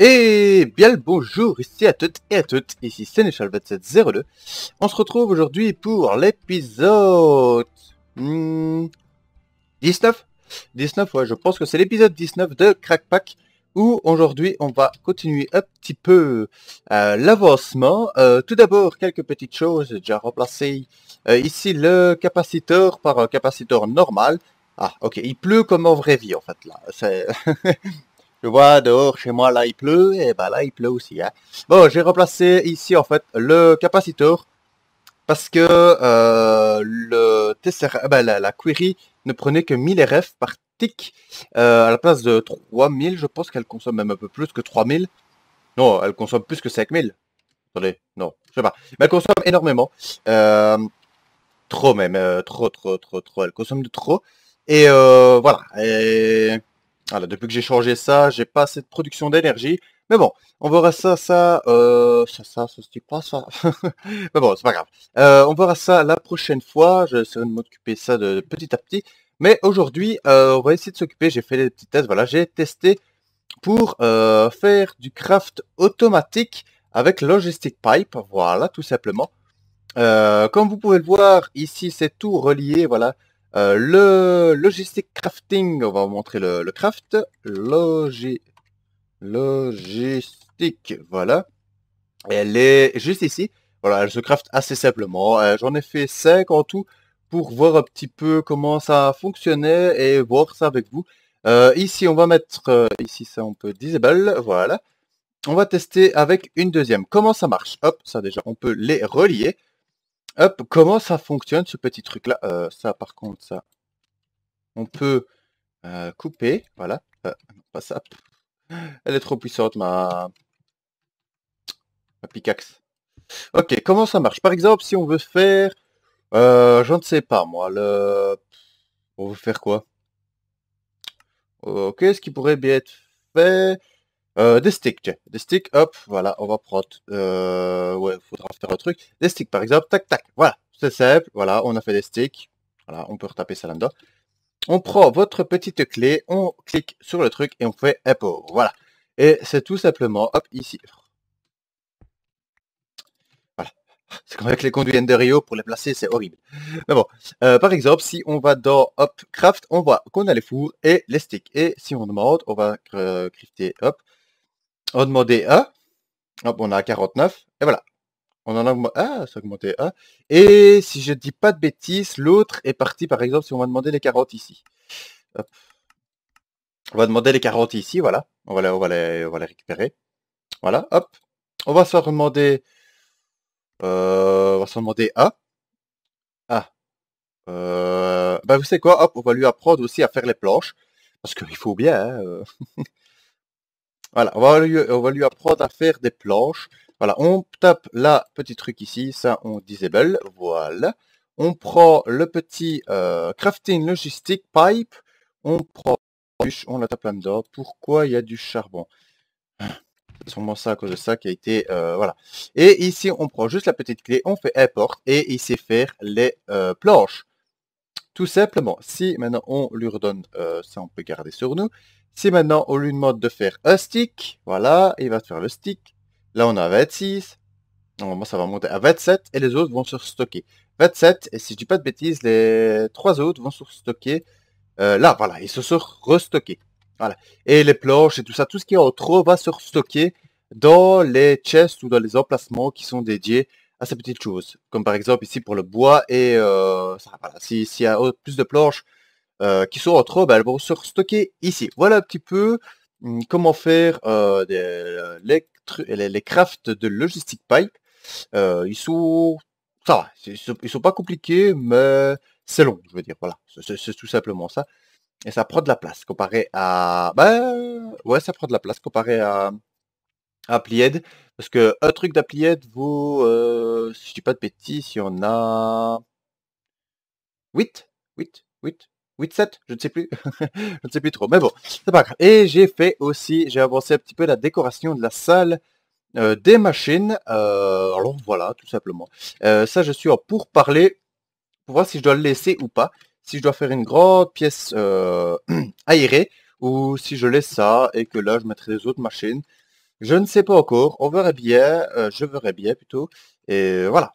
Et bien le bonjour ici à toutes et à toutes, ici Sénéchal2702. On se retrouve aujourd'hui pour l'épisode... 19 hmm, 19, ouais, je pense que c'est l'épisode 19 de Crackpack, où aujourd'hui on va continuer un petit peu euh, l'avancement. Euh, tout d'abord, quelques petites choses, j'ai déjà remplacé euh, ici le capaciteur par un capaciteur normal. Ah, ok, il pleut comme en vraie vie en fait là. Je vois dehors chez moi là il pleut, et bah là il pleut aussi. Hein. Bon, j'ai remplacé ici en fait le Capacitor, parce que euh, le TCR, ah bah, la, query ne prenait que 1000 RF par tick euh, à la place de 3000. Je pense qu'elle consomme même un peu plus que 3000. Non, elle consomme plus que 5000. Attendez, non, je sais pas. Mais elle consomme énormément. Euh, trop même, trop, trop, trop, trop. Elle consomme de trop. Et voilà. Et depuis que j'ai changé ça, j'ai pas assez de production d'énergie. Mais bon, on verra ça, ça, euh, ça, ça, ça se dit pas ça. mais bon, c'est pas grave. Euh, on verra ça la prochaine fois. Je de m'occuper ça de, petit à petit. Mais aujourd'hui, euh, on va essayer de s'occuper. J'ai fait des petits tests. Voilà, j'ai testé pour faire du craft automatique avec Logistic Pipe. Voilà, tout simplement. comme vous pouvez le voir, ici, c'est tout relié. Voilà, euh, le logistic crafting, on va vous montrer le, craft. Logi logistique, voilà. elle est juste ici. Voilà, elle se craft assez simplement. Euh, j'en ai fait 5 en tout pour voir un petit peu comment ça fonctionnait et voir ça avec vous. Euh, ici, on va mettre, ici ça on peut disable, voilà. On va tester avec une deuxième. Comment ça marche Hop, ça déjà, on peut les relier. Hop, comment ça fonctionne ce petit truc-là euh, Ça, par contre, ça, on peut euh, couper. Voilà, euh, pas ça. Elle est trop puissante, ma, ma pickaxe. Ok, comment ça marche Par exemple, si on veut faire, je ne sais pas moi, le... on veut faire quoi Ok, ce qui pourrait bien être fait euh, des sticks, Des sticks, hop, voilà, on va prendre... Euh, ouais, faudra faire un truc. Des sticks, par exemple, tac, tac, voilà. C'est simple, voilà, on a fait des sticks. Voilà, on peut retaper ça là-dedans. On prend votre petite clé, on clique sur le truc et on fait import, voilà. Et c'est tout simplement, hop, ici. Voilà. C'est comme avec les conduits de Rio, pour les placer, c'est horrible. Mais bon, euh, par exemple, si on va dans, hop, craft, on voit qu'on a les fours et les sticks. Et si on demande, on va euh, crafter, hop, on a demandé 1. Hop, on a 49. Et voilà. On en a augmenté, ah, a augmenté 1. Et si je dis pas de bêtises, l'autre est parti, par exemple, si on va demander les 40 ici. On va demander les 40 ici, voilà. On va les, on va les récupérer. Voilà, hop. On va se demander... Euh, on va se demander 1. Ah. ben vous savez quoi, hop, on va lui apprendre aussi à faire les planches. Parce qu'il faut bien. Hein, euh. Voilà, on va, lui, apprendre à faire des planches. Voilà, on tape la petit truc ici, ça on disable, voilà. On prend le petit euh, crafting logistic pipe, on prend on la tape là-dedans. Pourquoi il y a du charbon C'est sûrement ça à cause de ça qui a été... Euh, voilà. Et ici, on prend juste la petite clé, on fait import, et il sait faire les euh, planches. Tout simplement, si maintenant on lui redonne, euh, ça on peut garder sur nous, si maintenant on lui demande de faire un stick, voilà, il va faire le stick. Là on a 26, normalement ça va monter à 27 et les autres vont se stocker. 27, et si je dis pas de bêtises, les trois autres vont se stocker. Euh, là, voilà, ils se sont restockés. Voilà. Et les planches et tout ça, tout ce qui est en trop va se restocker dans les chests ou dans les emplacements qui sont dédiés à ces petites choses. Comme par exemple ici pour le bois et euh, ça, voilà. S'il y a plus de planches euh, qui sont en trop, ben, elles vont se restocker ici. Voilà un petit peu hmm, comment faire euh, des, euh, les, les, les, crafts de Logistic Pipe. ils sont... Ça ils sont pas compliqués, mais c'est long, je veux dire. Voilà, c'est tout simplement ça. Et ça prend de la place comparé à... Ben, ouais, ça prend de la place comparé à Applied. Parce que un truc d'Applied vaut, euh, si je dis pas de bêtises, il y en a 8 8 8 8, 7, je ne sais plus, je ne sais plus trop, mais bon, c'est pas grave. Et j'ai fait aussi, j'ai avancé un petit peu la décoration de la salle euh, des machines. Euh, alors voilà, tout simplement. ça, je suis en pour parler, pour voir si je dois le laisser ou pas. Si je dois faire une grande pièce aérée, ou si je laisse ça et que là, je mettrai des autres machines. Je ne sais pas encore. On verrait bien. Euh, je verrai bien plutôt. Et voilà.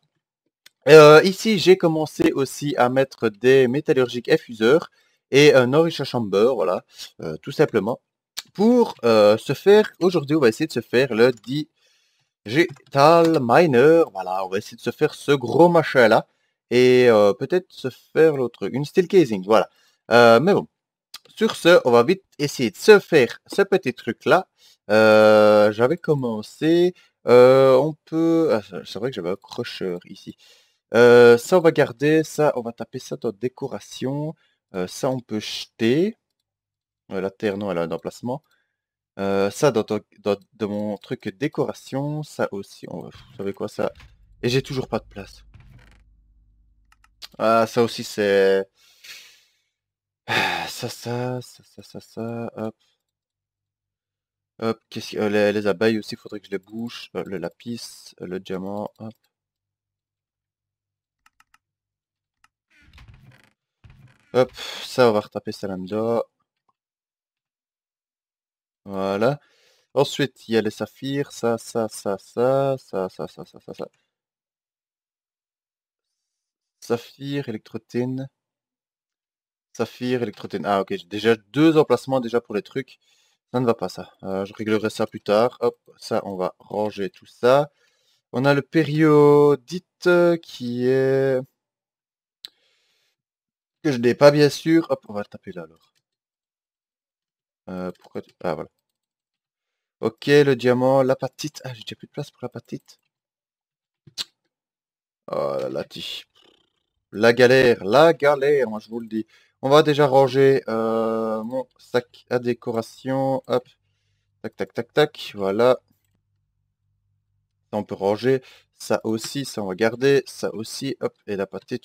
Euh, ici, j'ai commencé aussi à mettre des métallurgiques effuseurs et un enrichat chamber, voilà, euh, tout simplement. Pour se faire, aujourd'hui, on va essayer de se faire le digital miner. Voilà, on va essayer de se faire ce gros machin-là. Et peut-être se faire l'autre, une steel casing, voilà. mais bon, sur ce, on va vite essayer de se faire ce petit truc-là. Euh, j'avais commencé. Euh, on peut. Ah, c'est vrai que j'avais un crocheur ici. Euh, ça, on va garder. Ça, on va taper ça dans décoration. ça, on peut jeter. la terre, non, elle a un emplacement. ça, dans, mon truc décoration. Ça aussi. On... Vous savez quoi, ça Et j'ai toujours pas de place. Ah, ça aussi, c'est... Ça, ça, ça, ça, ça, ça, hop. Hop, euh, les, abeilles aussi, il faudrait que je les bouche. Euh, le lapis, euh, le diamant, hop. Hop, ça on va retaper ça lambda. Voilà. Ensuite, il y a les saphirs, ça, ça, ça, ça, ça, ça, ça, ça, ça, ça. Saphir, électrotine. Saphir, électrotine. Ah ok, j'ai déjà deux emplacements déjà pour les trucs. Ça ne va pas ça. Euh, je réglerai ça plus tard. Hop, ça, on va ranger tout ça. On a le périodite euh, qui est... Que je n'ai pas bien sûr. Hop, on va le taper là alors. Euh, pourquoi Ah voilà. Ok, le diamant, l'apatite. Ah, j'ai déjà plus de place pour l'apatite. Oh là là, La galère, la galère, moi je vous le dis. On va déjà ranger euh, mon sac à décoration. Hop. Tac, tac, tac, tac. Voilà. Ça, on peut ranger. Ça aussi, ça on va garder. Ça aussi, hop. Et la tout.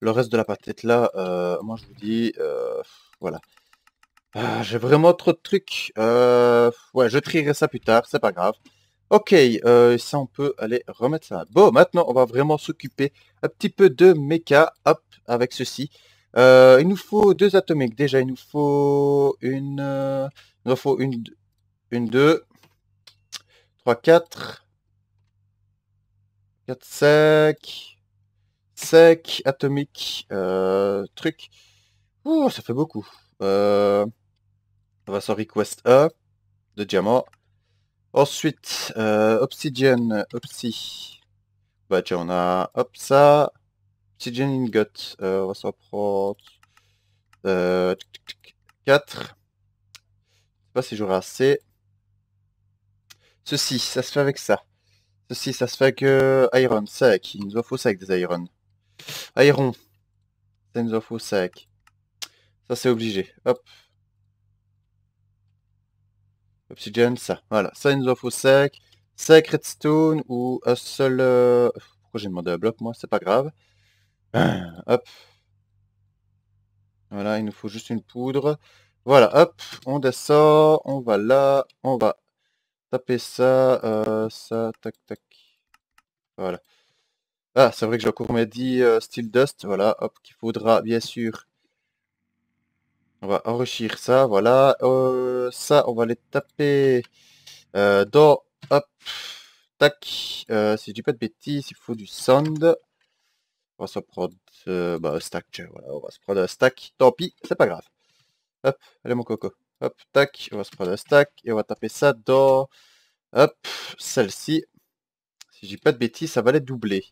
Le reste de la patate là, euh, moi je vous dis, euh, voilà. Ah, j'ai vraiment trop de trucs. ouais, je trierai ça plus tard, c'est pas grave. Ok, ça on peut aller remettre ça. Bon, maintenant on va vraiment s'occuper un petit peu de méca, hop, avec ceci. Euh, il nous faut deux atomiques. Déjà, il nous faut une... Euh, il nous faut une, une, deux. 3, 4. 4, 5. 5 atomique truc. ça fait beaucoup. Euh, on va sur request 1, de diamant. Ensuite, obsidian, obsi. Bah tiens, on a hop ça. Obsidian ingot. Euh, on va s'en prendre... 4. Euh, Je sais pas si j'aurai assez. Ceci, ça se fait avec ça. Ceci, ça se fait avec euh, Iron sec, Il nous en faut sec des Iron. Iron. Ça nous en faut sec Ça c'est obligé. Hop. Obsidian, ça. Voilà. Ça il nous en faut sec 5 redstone ou un seul... Euh, pourquoi j'ai demandé un bloc moi C'est pas grave. hop. Voilà, il nous faut juste une poudre. Voilà, hop, on descend, on va là, on va taper ça, euh, ça, tac, tac. Voilà. Ah, c'est vrai que j'ai encore dit euh, Steel Dust, voilà, hop, qu'il faudra bien sûr. On va enrichir ça, voilà. Euh, ça, on va les taper dans, hop, tac. si je dis pas de bêtises, il faut du sand. On va se prendre euh, un bah, stack. Voilà, on va se prendre euh, un stack. Tant pis, c'est pas grave. Hop, allez mon coco. Hop, tac, on va se prendre euh, un stack et on va taper ça dans... Hop, celle-ci. Si j'ai pas de bêtises, ça va les doubler.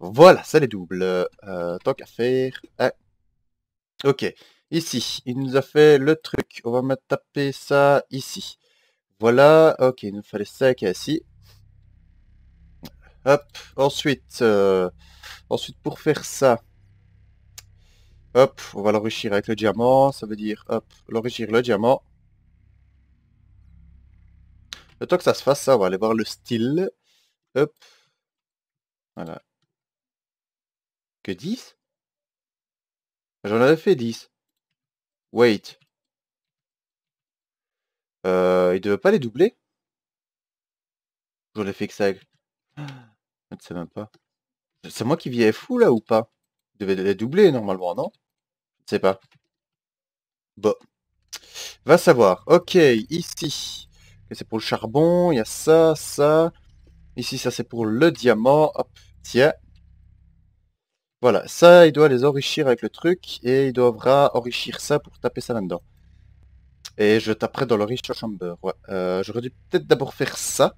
Voilà, ça les double. tant qu'à faire. Ah. Ok, ici, il nous a fait le truc. On va me taper ça ici. Voilà, ok, il nous fallait ça ici. Hop, ensuite... Ensuite, pour faire ça, hop, on va l'enrichir avec le diamant. Ça veut dire, hop, l'enrichir le diamant. Le temps que ça se fasse, ça, on va aller voir le style. Hop. Voilà. Que 10 J'en avais fait 10. Wait. Euh, il devait pas les doubler Je l'ai fait que ça... Ah, je ne sais même pas. C'est moi qui vieillais fou là ou pas Il devait les doubler normalement, non Je sais pas. Bon. Va savoir. Ok, ici. C'est pour le charbon, il y a ça, ça. Ici, ça c'est pour le diamant. Hop, tiens. Voilà, ça, il doit les enrichir avec le truc. Et il devra enrichir ça pour taper ça là-dedans. Et je taperai dans le Rich Chamber. Euh, j'aurais dû peut-être d'abord faire ça.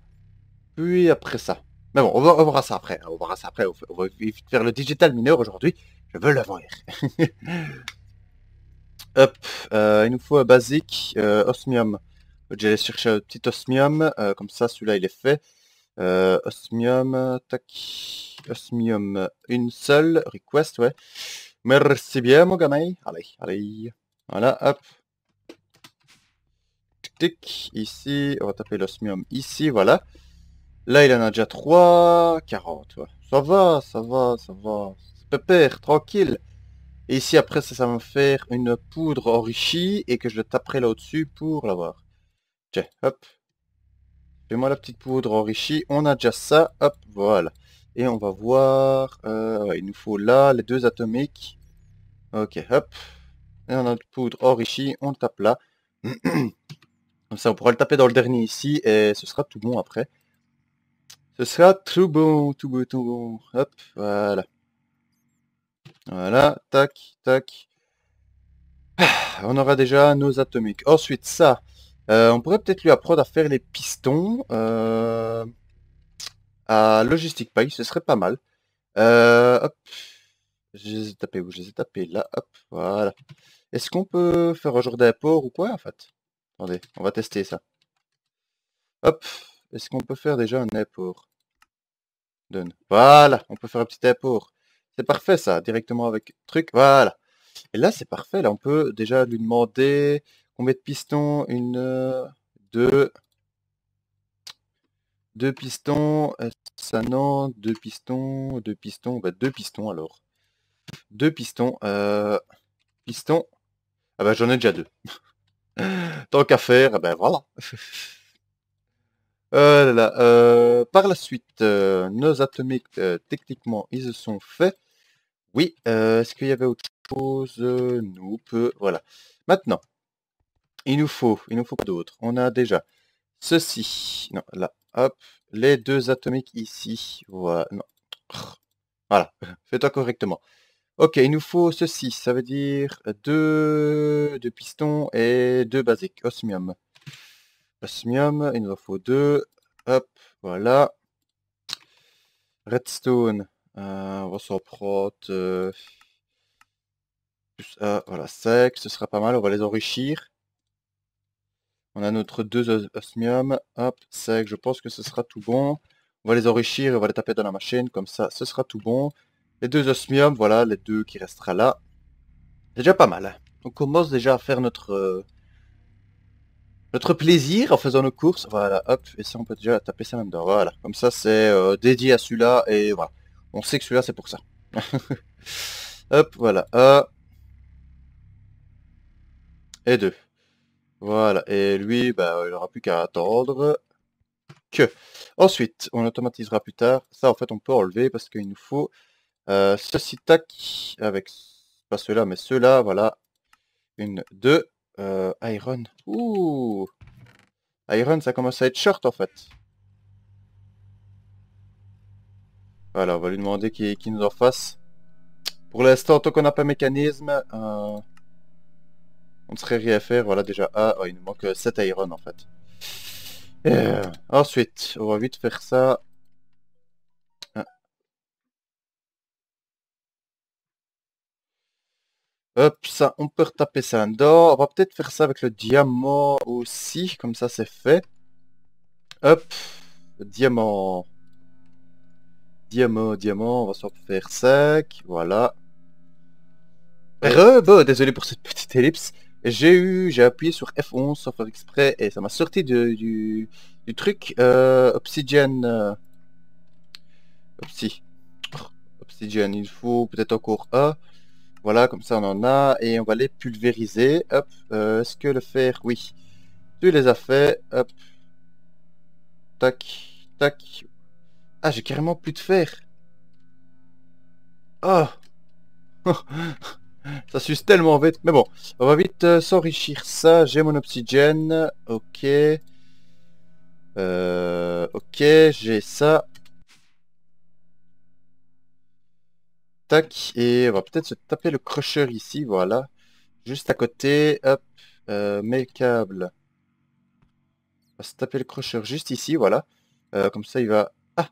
Puis après ça. Mais bon, hein. on, verra ça après. On verra ça après. On, va faire le digital mineur aujourd'hui. Je veux le vendre. Hop, euh, il nous faut un basique, euh, osmium. J'ai chercher un petit osmium, euh, comme ça celui-là il est fait. Euh, osmium, tac, osmium, une seule, request, ouais. Merci bien mon gamin, allez, allez. Voilà, hop. Tic tic, ici, on va taper l'osmium ici, voilà. Là, il en a déjà 3, 40, Ça va, ça va, ça va. Pépère, tranquille. Et ici, après, ça, va me faire une poudre enrichie et que je le taperai là au-dessus pour l'avoir. Tiens, hop. Fais-moi la petite poudre enrichie. On a déjà ça. Hop, voilà. Et on va voir... Euh, il nous faut là, les deux atomiques. Ok, hop. Et on a notre poudre enrichie. On le tape là. Comme ça, on pourra le taper dans le dernier ici et ce sera tout bon après. Ce sera tout bon, tout bon, tout bon. Hop, voilà. Voilà, tac, tac. Ah, on aura déjà nos atomiques. Ensuite, ça, euh, on pourrait peut-être lui apprendre à faire les pistons euh, à Logistic Pie, ce serait pas mal. Euh, hop, je les ai tapés où Je les ai tapés là, hop, voilà. Est-ce qu'on peut faire un jour d'apport ou quoi en fait Attendez, on va tester ça. Hop, est-ce qu'on peut faire déjà un apport Donne. Voilà, on peut faire un petit apport. C'est parfait ça, directement avec truc. Voilà. Et là, c'est parfait. Là, on peut déjà lui demander combien de pistons Une, deux. Deux pistons. Ça non, deux pistons, deux pistons. Bah, deux pistons alors. Deux pistons. Euh, pistons. Ah bah j'en ai déjà deux. Tant qu'à faire, ben voilà. Euh, euh, par la suite, euh, nos atomiques, techniquement, ils se sont faits. Oui, est-ce qu'il y avait autre chose Nous, peut... Voilà. Maintenant, il nous faut, il nous faut d'autres. On a déjà ceci. Non, là, hop. Les deux atomiques ici. Voilà. Voilà. Fais-toi correctement. Ok, il nous faut ceci. Ça veut dire deux, deux pistons et deux basiques. Osmium. Osmium, il nous en faut deux. Hop, voilà. Redstone, on va s'en prendre voilà, sec, ce sera pas mal, on va les enrichir. On a notre deux osmium, hop, sec, je pense que ce sera tout bon. On va les enrichir, on va les taper dans la machine, comme ça, ce sera tout bon. Les deux osmium, voilà, les deux qui restera là. Déjà pas mal. On commence déjà à faire notre, euh, notre plaisir en faisant nos courses. Voilà, hop, et ça on peut déjà taper ça même dedans. Voilà, comme ça c'est euh, dédié à celui-là et voilà. On sait que celui-là c'est pour ça. hop, voilà. Euh... Et deux. Voilà, et lui, bah, il n'aura plus qu'à attendre que. Ensuite, on automatisera plus tard. Ça, en fait, on peut enlever parce qu'il nous faut euh, ceci tac avec, pas cela, mais cela, là voilà. Une, deux, euh, Iron. Ouh Iron, ça commence à être short en fait. Voilà, on va lui demander qu'il nous en fasse. Pour l'instant, tant qu'on n'a pas mécanisme, euh, on ne serait rien à faire. Voilà, déjà, ah, oh, il nous manque 7 euh, Iron en fait. Euh, ensuite, on va vite faire ça. Hop, ça, on peut retaper ça là On va peut-être faire ça avec le diamant aussi, comme ça c'est fait. Hop, diamant. Diamant, diamant, on va s'en faire 5, voilà. Re, désolé pour cette petite ellipse. J'ai eu, j'ai appuyé sur F11 sans faire exprès et ça m'a sorti du, du, truc euh, Obsidian. Euh, Obsidian, il faut peut-être encore un. Voilà, comme ça on en a. Et on va les pulvériser. Hop. Euh, est-ce que le fer Oui. Tu les as fait. Hop. Tac. Tac. Ah, j'ai carrément plus de fer. Oh Ça suce tellement vite. Mais bon, on va vite euh, s'enrichir ça. J'ai mon oxygène. Ok. Euh, ok, j'ai ça. Et on va peut-être se taper le crusher ici, voilà. Juste à côté. Hop. Euh, mes câbles. On va se taper le crusher juste ici, voilà. Euh, comme ça, il va... Ah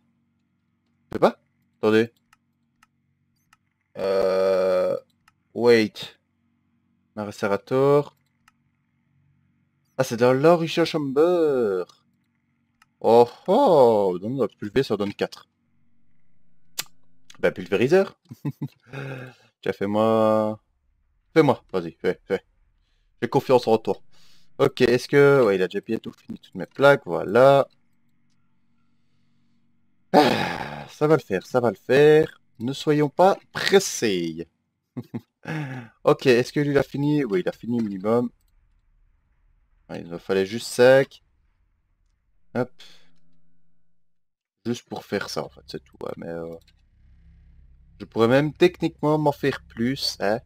Je pas Attendez. Euh... Wait. Maracerator. Ah, c'est dans l'or, Richard Chamber. Oh, oh Donc on va plus ça donne 4. Ben, bah, pulvériseur. tu as fait moi. Fais-moi, vas-y, fais, fais. J'ai confiance en toi. Ok, est-ce que... Ouais, il a déjà bientôt fini toutes mes plaques, voilà. Ah, ça va le faire, ça va le faire. Ne soyons pas pressés. ok, est-ce que lui, a fini Oui, il a fini minimum. il me fallait juste 5. Hop. Juste pour faire ça, en fait, c'est tout. Hein, mais... Euh, je pourrais même techniquement m'en faire plus. Hein.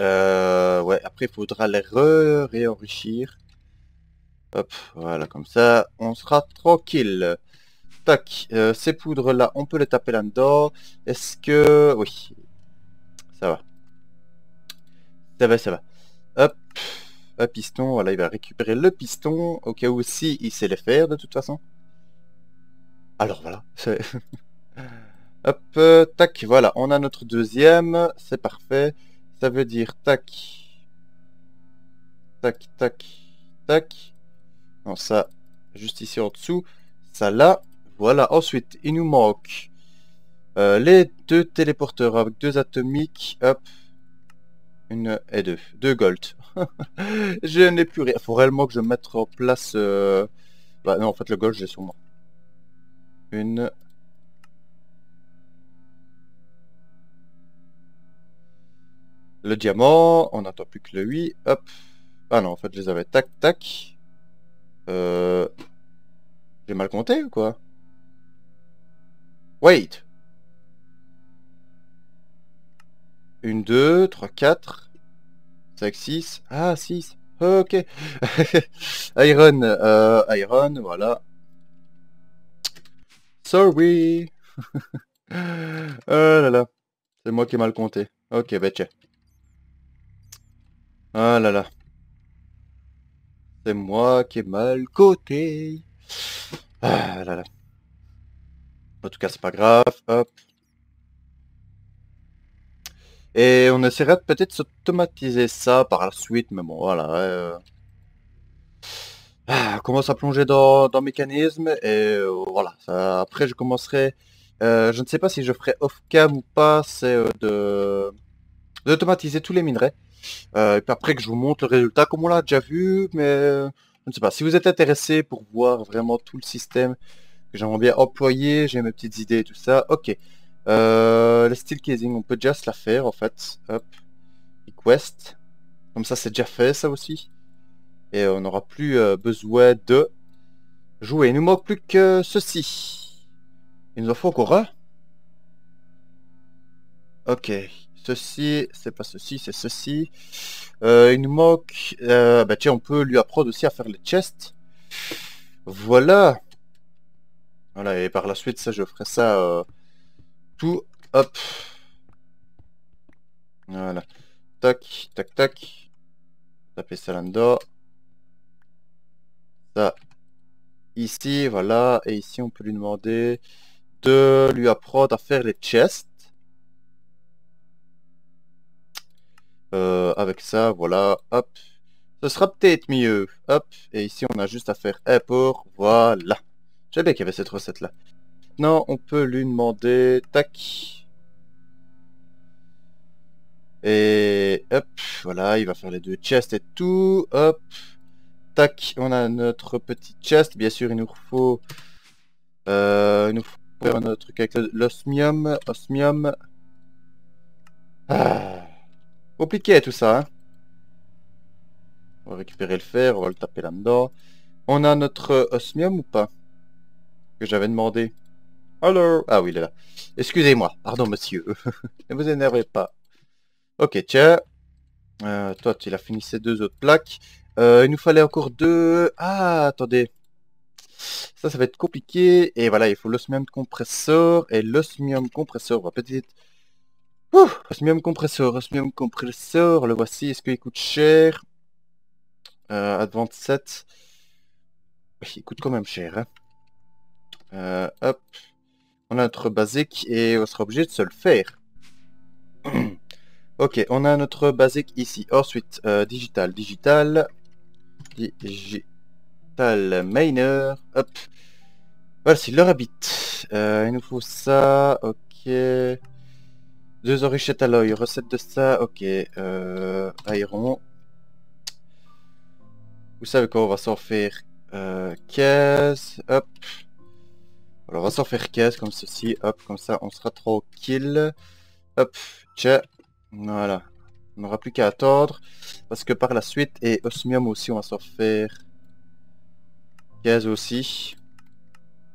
Euh, ouais, après il faudra les réenrichir. Hop, voilà, comme ça, on sera tranquille. Tac, euh, ces poudres-là, on peut les taper là-dedans. Est-ce que... Oui, ça va. Ça va, ça va. Hop, un piston, voilà, il va récupérer le piston, au cas où si il sait les faire de toute façon. Alors voilà, Hop, euh, tac, voilà, on a notre deuxième, c'est parfait. Ça veut dire tac, tac, tac, tac. Non, ça, juste ici en dessous. Ça là, voilà. Ensuite, il nous manque euh, les deux téléporteurs avec deux atomiques. Hop, une et deux. Deux gold. je n'ai plus rien. Faut réellement que je mette en place... Euh, bah non, en fait, le gold, j'ai moi, Une, Le diamant, on n'attend plus que le 8. Hop. Ah non, en fait, je les avais. Tac, tac. Euh... J'ai mal compté ou quoi Wait. 1, 2, 3, 4, 5, 6. Ah, 6. Ok. Iron. Euh, Iron, voilà. Sorry. oh là là. C'est moi qui ai mal compté. Ok, bah tiens. Ah là là. C'est moi qui ai mal coté. Ah là là. En tout cas, c'est pas grave. Hop. Et on essaiera peut-être s'automatiser ça par la suite, mais bon, voilà. Euh. Ah, on commence à plonger dans, le mécanisme, et euh, voilà. après, je commencerai... Euh, je ne sais pas si je ferai off-cam ou pas, c'est de... d'automatiser tous les minerais. Euh, et puis après que je vous montre le résultat comme on l'a déjà vu, mais je ne sais pas. Si vous êtes intéressé pour voir vraiment tout le système que j'aimerais bien employer, j'ai mes petites idées et tout ça, ok. Euh, le steel casing, on peut déjà se la faire en fait. Hop. Request. Comme ça c'est déjà fait ça aussi. Et on n'aura plus euh, besoin de jouer. Il nous manque plus que ceci. Il nous en faut encore un. Ok ceci, c'est pas ceci, c'est ceci. Euh, il nous manque... Euh, bah tiens, on peut lui apprendre aussi à faire les chests. Voilà. Voilà, et par la suite, ça, je ferai ça euh, tout, hop. Voilà. Tac, tac, tac. Taper ça là Ça. Ici, voilà. Et ici, on peut lui demander de lui apprendre à faire les chests. Euh, avec ça, voilà, hop. Ce sera peut-être mieux. Hop, et ici on a juste à faire pour voilà. j'avais bien qu'il y avait cette recette-là. Maintenant, on peut lui demander, tac. Et hop, voilà, il va faire les deux chests et tout, hop. Tac, on a notre petit chest. Bien sûr, il nous faut... Euh, nous faut faire notre truc avec l'osmium. Osmium. osmium. Ah. Compliqué tout ça. Hein. on va récupérer le fer, on va le taper là-dedans. On a notre euh, osmium ou pas Que j'avais demandé. Alors... Ah oui, il là. Excusez-moi, pardon monsieur. ne vous énervez pas. Ok, tiens. Euh, toi, tu as fini ces deux autres plaques. Euh, il nous fallait encore deux... Ah, attendez. Ça, ça va être compliqué. Et voilà, il faut l'osmium compresseur. Et l'osmium compresseur, on va peut-être Ouf, osmium compresseur, osmium compresseur, le voici, est-ce qu'il coûte cher euh, Advent 7. Il coûte quand même cher. Hein. Euh, hop. On a notre basique et on sera obligé de se le faire. ok, on a notre Basic ici. Ensuite, euh, digital, digital. Digital miner. Hop. Voici leur habit. Euh, il nous faut ça. Ok. Deux orichettes à l'œil, recette de ça, ok. Euh, iron. Vous savez quoi, on va s'en faire euh, 15, hop. Alors on va s'en faire 15 comme ceci, hop, comme ça on sera tranquille. Hop, tcha, voilà. On n'aura plus qu'à attendre, parce que par la suite, et osmium aussi, on va s'en faire 15 aussi.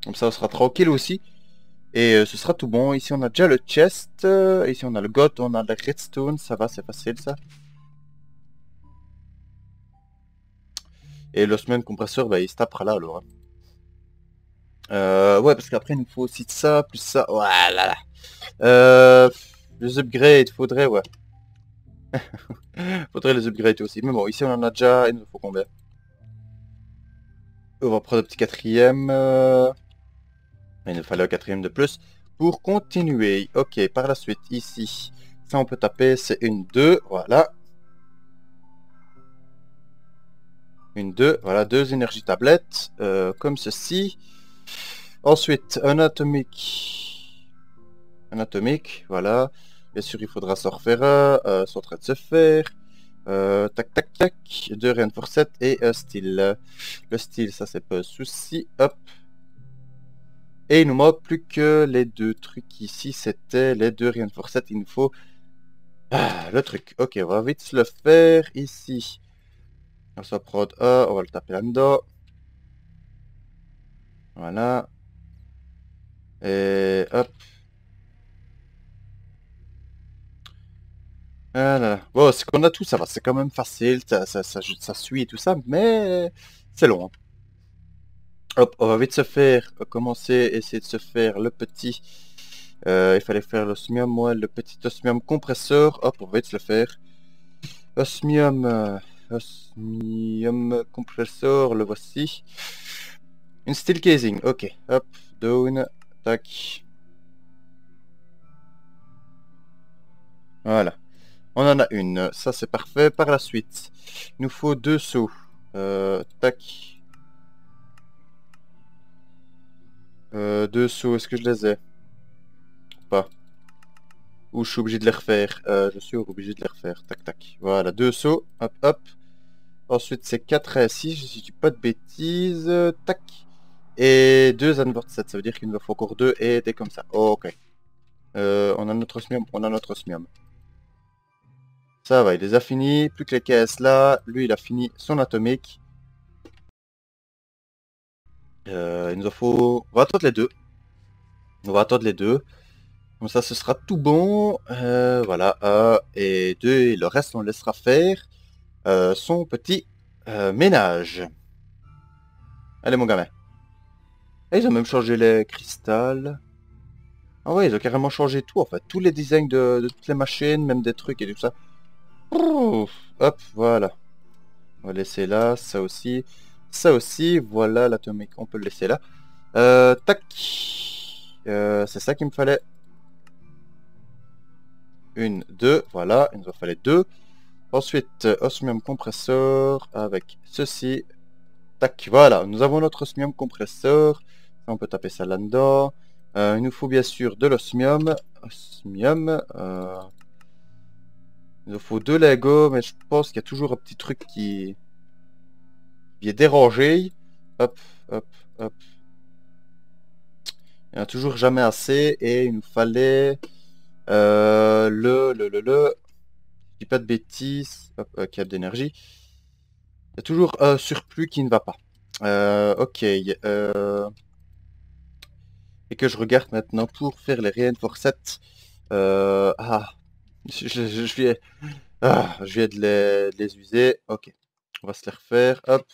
Comme ça on sera tranquille aussi. Et euh, ce sera tout bon. Ici on a déjà le chest. Euh, ici on a le goth, on a la redstone. Ça va, c'est facile ça. Et le semaine compresseur, bah, il se tapera là alors. Hein. Euh, ouais, parce qu'après il nous faut aussi de ça, plus ça. Voilà. Euh, les upgrades, faudrait, ouais. faudrait les upgrades aussi. Mais bon, ici on en a déjà, il nous faut combien On va prendre le petit quatrième il nous fallait un quatrième de plus pour continuer. Ok, par la suite, ici, ça on peut taper, c'est une deux voilà. Une deux voilà, deux énergies tablettes, euh, comme ceci. Ensuite, un atomique. Un atomique, voilà. Bien sûr, il faudra s'en refaire un, euh, train de se faire. Euh, tac, tac, tac, deux 7 et un style. Le style, ça c'est pas un souci. Hop, et il nous manque plus que les deux trucs ici, c'était les deux forcé. il nous faut ah, le truc. Ok, on va vite se le faire ici. On va on va le taper là-dedans. Voilà. Et hop. Voilà. Ah bon, ce qu'on a tout, ça va, c'est quand même facile, ça, ça, ça suit et tout ça, mais c'est long. Hein. Hop, on va vite se faire commencer, essayer de se faire le petit... Euh, il fallait faire l'osmium, moi, le petit osmium compresseur. Hop, on va vite se le faire. Osmium... Euh, osmium compresseur, le voici. Une steel casing, ok. Hop, down, tac. Voilà. On en a une, ça c'est parfait. Par la suite, il nous faut deux seaux. Euh, tac, Euh, deux sauts, est-ce que je les ai Pas. Ou je suis obligé de les refaire euh, Je suis obligé de les refaire. Tac, tac. Voilà, deux sauts. Hop, hop. Ensuite, c'est 4 et 6, Je je suis pas de bêtises. Tac. Et deux Anvort 7, ça veut dire qu'il nous faut encore deux. et des comme ça. ok. Euh, on a notre smium, on a notre smium. Ça va, il les a finis. Plus que les caisses là. Lui, il a fini son atomique. Euh, il nous en faut... On va attendre les deux. On va attendre les deux. Comme ça, ce sera tout bon. Euh, voilà, un et deux. Et le reste, on laissera faire euh, son petit ménage. Allez, mon gamin. Et ah, ils ont même changé les cristals. Ah ouais, ils ont carrément changé tout, en fait. Tous les designs de, toutes les machines, même des trucs et tout ça. hop, voilà. On va laisser là, ça aussi ça aussi, voilà l'atomique, on peut le laisser là. Euh, tac euh, C'est ça qu'il me fallait. Une, deux, voilà, il nous en fallait deux. Ensuite, euh, osmium compresseur avec ceci. Tac, voilà, nous avons notre osmium compresseur. On peut taper ça là-dedans. il nous faut bien sûr de l'osmium. Osmium. Il nous faut deux Lego, mais je pense qu'il y a toujours un petit truc qui il est dérangé. Hop, hop, hop. Il n'y en a toujours jamais assez et il nous fallait euh, le, le, le, le. dis pas de bêtises. Hop, a euh, cap d'énergie. Il y a toujours un surplus qui ne va pas. Euh, ok. Et que je regarde maintenant pour faire les reinforcettes. Ah. Je, je, je, viens... Ah, je viens de les, de les user. Ok. On va se les refaire. Hop.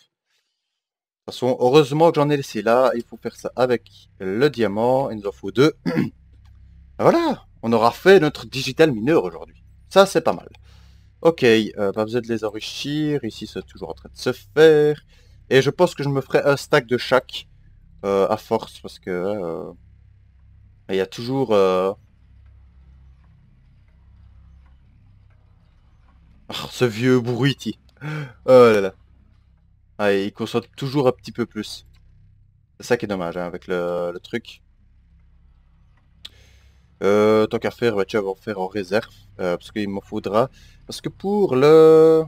De toute façon, heureusement que j'en ai laissé là. Il faut faire ça avec le diamant. Il nous en faut deux. voilà, on aura fait notre digital mineur aujourd'hui. Ça, c'est pas mal. Ok, euh, pas besoin de les enrichir. Ici, c'est toujours en train de se faire. Et je pense que je me ferai un stack de chaque euh, à force parce que euh, il y a toujours. Euh, ah, ce vieux bruit. Oh là là. Ah, il consomme toujours un petit peu plus. C'est ça qui est dommage hein, avec le, truc. Euh, tant qu'à faire, va t on faire en réserve. Euh, parce qu'il m'en faudra. Parce que pour le...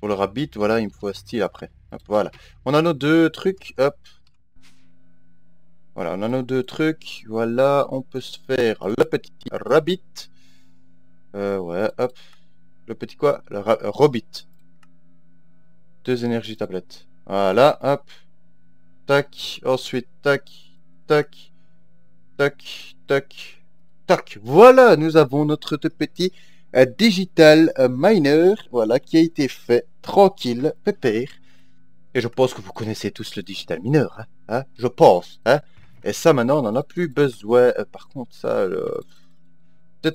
Pour le rabbit, voilà, il me faut un style après. voilà. On a nos deux trucs. Hop. Voilà, on a nos deux trucs. Voilà, on peut se faire le petit rabbit. Euh, ouais, hop. Le petit quoi Le euh, Robit. Deux énergies tablettes. Voilà, hop. Tac, ensuite, tac, tac, tac, tac, tac. Voilà, nous avons notre petit euh, digital euh, miner, voilà, qui a été fait tranquille, pépère. Et je pense que vous connaissez tous le digital mineur, hein, hein, je pense, hein. Et ça, maintenant, on n'en a plus besoin. par contre, ça,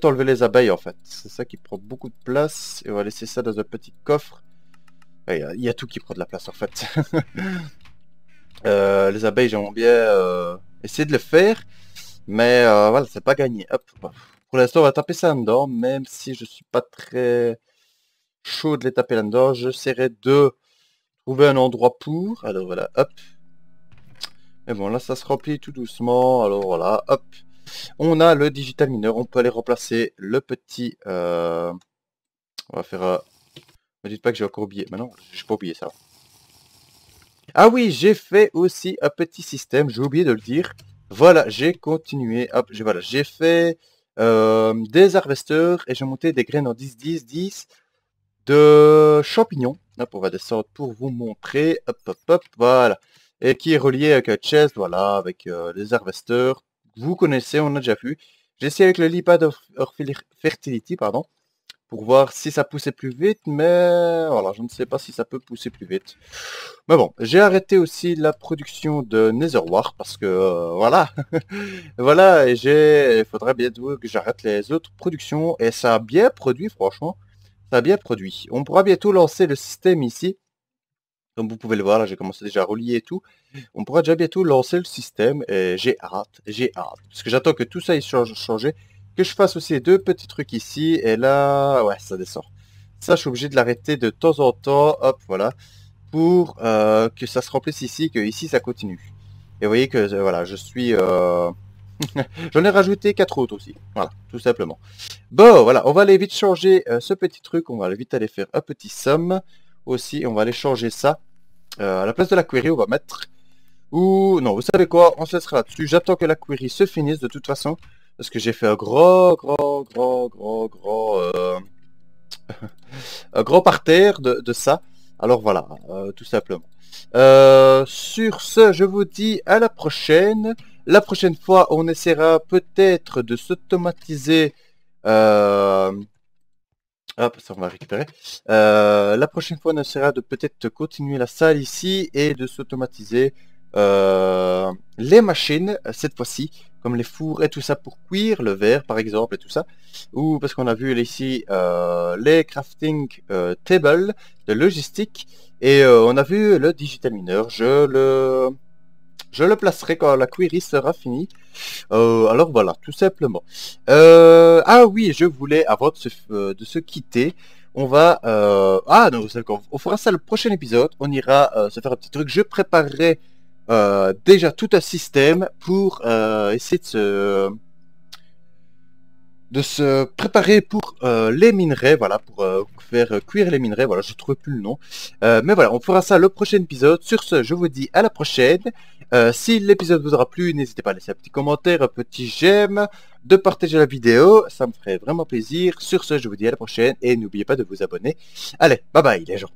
enlever les abeilles en fait. C'est ça qui prend beaucoup de place. Et on va laisser ça dans un petit coffre. Il ya tout qui prend de la place en fait. Euh, les abeilles, j'aimerais bien euh, essayer de le faire. Mais euh, voilà, c'est pas gagné. Hop. Pour l'instant, on va taper ça en dedans. Même si je suis pas très chaud de les taper là-dedans, j'essaierai de trouver un endroit pour. Alors voilà, hop. et bon, là, ça se remplit tout doucement. Alors voilà, hop. On a le digital mineur, on peut aller remplacer le petit... Euh... On va faire... ne euh, Me dites pas que j'ai encore oublié. Mais non, j'ai pas oublié ça. Ah oui, j'ai fait aussi un petit système, j'ai oublié de le dire. Voilà, j'ai continué. Hop, j'ai voilà, fait euh, des harvesteurs et j'ai monté des graines en 10, 10, 10 de champignons. Hop, on va descendre pour vous montrer. Hop, hop, hop, voilà. Et qui est relié avec un chest, voilà, avec des euh, les harvesteurs vous connaissez, on a déjà vu. J'ai essayé avec le Lipad Fertility, pardon, pour voir si ça poussait plus vite, mais voilà, je ne sais pas si ça peut pousser plus vite. Mais bon, j'ai arrêté aussi la production de Netherwar, parce que euh, voilà, voilà, et j'ai, il faudrait bien que j'arrête les autres productions, et ça a bien produit, franchement, ça a bien produit. On pourra bientôt lancer le système ici, donc vous pouvez le voir, là j'ai commencé déjà à relier et tout. On pourra déjà bientôt lancer le système. Et j'ai hâte, j'ai hâte. Parce que j'attends que tout ça ait changé. Que je fasse aussi deux petits trucs ici. Et là, ouais, ça descend. Ça, je suis obligé de l'arrêter de temps en temps. Hop, voilà. Pour euh, que ça se remplisse ici, que ici, ça continue. Et vous voyez que, euh, voilà, je suis... Euh, j'en ai rajouté quatre autres aussi. Voilà, tout simplement. Bon, voilà, on va aller vite changer ce petit truc. On va aller vite aller faire un petit somme aussi. On va aller changer ça. Euh, à la place de la query, on va mettre... Ou non, vous savez quoi, on se laissera là-dessus. J'attends que la query se finisse de toute façon. Parce que j'ai fait un gros, gros, gros, gros, gros... Euh... un gros parterre de, ça. Alors voilà, euh, tout simplement. Euh, sur ce, je vous dis à la prochaine. La prochaine fois, on essaiera peut-être de s'automatiser... Euh... Hop, ça on va récupérer. Euh, la prochaine fois, on essaiera de peut-être continuer la salle ici et de s'automatiser euh, les machines, cette fois-ci, comme les fours et tout ça pour cuire, le verre par exemple et tout ça. Ou parce qu'on a vu ici euh, les crafting tables de logistique et on a vu le digital mineur. Je le je le placerai quand la query sera finie. Euh, alors voilà, tout simplement. Euh, ah oui, je voulais, avant de se, euh, quitter, on va... ah non, on fera ça le prochain épisode. On ira se faire un petit truc. Je préparerai déjà tout un système pour essayer de se de se préparer pour euh, les minerais, voilà, pour euh, faire cuire les minerais, voilà, je ne trouve plus le nom. Euh, mais voilà, on fera ça le prochain épisode. Sur ce, je vous dis à la prochaine. si l'épisode vous aura plu, n'hésitez pas à laisser un petit commentaire, un petit j'aime, de partager la vidéo, ça me ferait vraiment plaisir. Sur ce, je vous dis à la prochaine et n'oubliez pas de vous abonner. Allez, bye bye les gens.